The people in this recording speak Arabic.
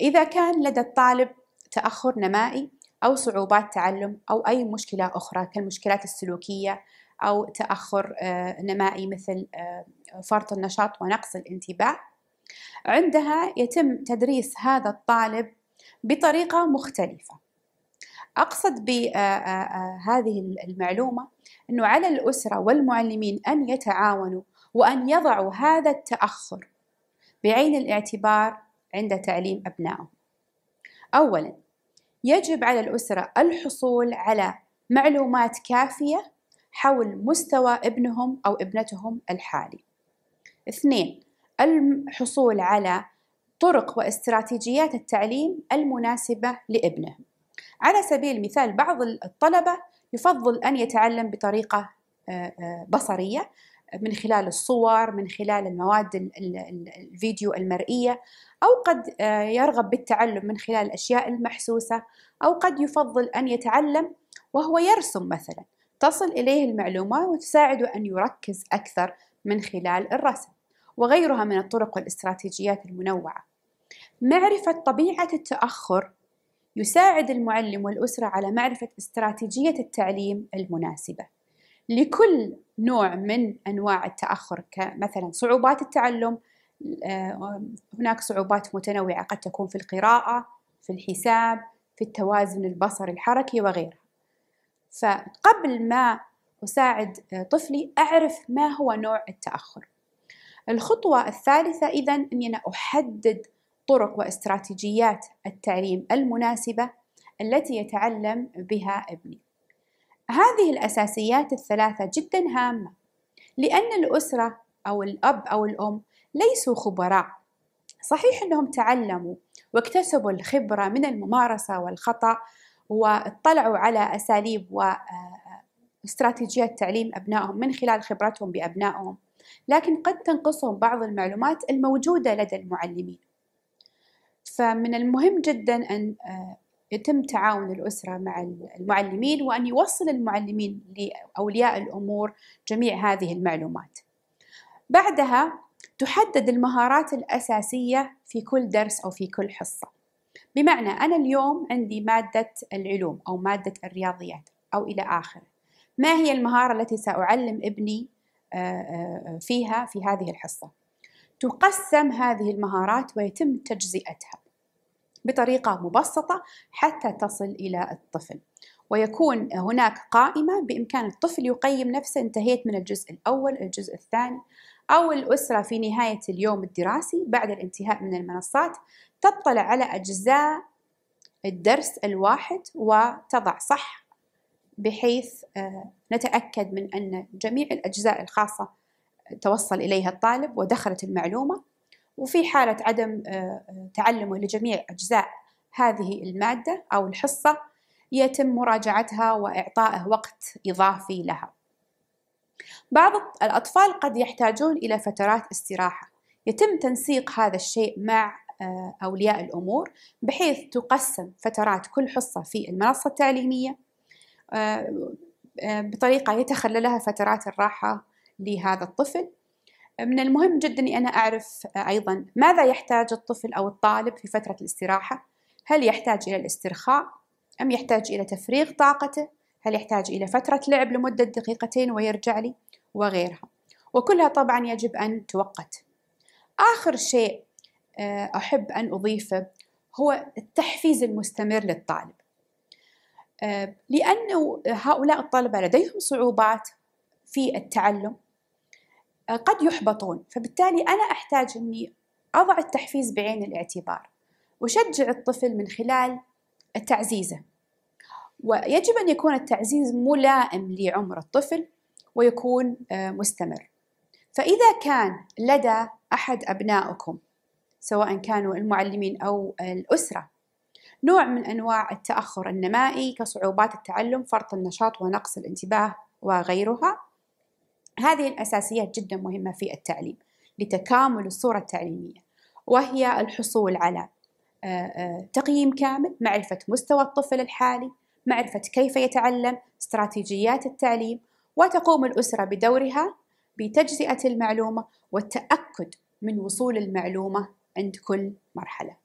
إذا كان لدى الطالب تأخر نمائي أو صعوبات تعلم أو أي مشكلة أخرى كالمشكلات السلوكية أو تأخر آه، نمائي مثل آه، فرط النشاط ونقص الانتباه عندها يتم تدريس هذا الطالب بطريقة مختلفة أقصد بهذه آه، المعلومة أنه على الأسرة والمعلمين أن يتعاونوا وأن يضعوا هذا التأخر بعين الاعتبار عند تعليم أبنائه أولا يجب على الأسرة الحصول على معلومات كافية حول مستوى ابنهم أو ابنتهم الحالي اثنين الحصول على طرق واستراتيجيات التعليم المناسبة لابنه على سبيل المثال بعض الطلبة يفضل أن يتعلم بطريقة آه، آه، بصرية من خلال الصور من خلال المواد الفيديو المرئية أو قد آه، يرغب بالتعلم من خلال الأشياء المحسوسة أو قد يفضل أن يتعلم وهو يرسم مثلا تصل إليه المعلومة وتساعده أن يركز أكثر من خلال الرسم وغيرها من الطرق والاستراتيجيات المنوعة معرفة طبيعة التأخر يساعد المعلم والأسرة على معرفة استراتيجية التعليم المناسبة لكل نوع من انواع التاخر كمثلا صعوبات التعلم آه، هناك صعوبات متنوعه قد تكون في القراءه في الحساب في التوازن البصري الحركي وغيرها فقبل ما اساعد آه، طفلي اعرف ما هو نوع التاخر الخطوه الثالثه اذا اني انا احدد طرق واستراتيجيات التعليم المناسبه التي يتعلم بها ابني هذه الأساسيات الثلاثة جدا هامة لأن الأسرة أو الأب أو الأم ليسوا خبراء صحيح أنهم تعلموا واكتسبوا الخبرة من الممارسة والخطأ واطلعوا على أساليب واستراتيجيات آه، آه، تعليم أبنائهم من خلال خبرتهم بأبنائهم لكن قد تنقصهم بعض المعلومات الموجودة لدى المعلمين فمن المهم جدا أن آه، يتم تعاون الأسرة مع المعلمين وأن يوصل المعلمين لأولياء الأمور جميع هذه المعلومات بعدها تحدد المهارات الأساسية في كل درس أو في كل حصة بمعنى أنا اليوم عندي مادة العلوم أو مادة الرياضيات أو إلى آخره ما هي المهارة التي سأعلم ابني آه، آه، فيها في هذه الحصة تقسم هذه المهارات ويتم تجزئتها بطريقة مبسطة حتى تصل إلى الطفل ويكون هناك قائمة بإمكان الطفل يقيم نفسه انتهيت من الجزء الأول الجزء الثاني أو الأسرة في نهاية اليوم الدراسي بعد الانتهاء من المنصات تطلع على أجزاء الدرس الواحد وتضع صح بحيث آه، نتأكد من أن جميع الأجزاء الخاصة توصل إليها الطالب ودخلت المعلومة وفي حالة عدم آه، آه، تعلمه لجميع أجزاء هذه المادة أو الحصة يتم مراجعتها وإعطائه وقت إضافي لها بعض الأطفال قد يحتاجون إلى فترات استراحة يتم تنسيق هذا الشيء مع آه، أولياء الأمور بحيث تقسم فترات كل حصة في المنصة التعليمية بطريقة يتخللها فترات الراحة لهذا الطفل من المهم جدا أني أنا أعرف أيضا ماذا يحتاج الطفل أو الطالب في فترة الاستراحة هل يحتاج إلى الاسترخاء أم يحتاج إلى تفريغ طاقته هل يحتاج إلى فترة لعب لمدة دقيقتين ويرجع لي وغيرها وكلها طبعا يجب أن توقت آخر شيء آه، أحب أن أضيفه هو التحفيز المستمر للطالب آه، لأنه هؤلاء الطلبة لديهم صعوبات في التعلم قد يحبطون فبالتالي أنا أحتاج أني أضع التحفيز بعين الاعتبار وشجع الطفل من خلال تعزيزه ويجب أن يكون التعزيز ملائم لعمر الطفل ويكون آه، مستمر فإذا كان لدى أحد أبنائكم سواء كانوا المعلمين أو الأسرة نوع من أنواع التأخر النمائي كصعوبات التعلم فرط النشاط ونقص الانتباه وغيرها هذه الأساسيات جدا مهمة في التعليم لتكامل الصورة التعليمية وهي الحصول على آه، آه، تقييم كامل معرفة مستوى الطفل الحالي معرفة كيف يتعلم استراتيجيات التعليم وتقوم الأسرة بدورها بتجزئة المعلومة والتأكد من وصول المعلومة عند كل مرحلة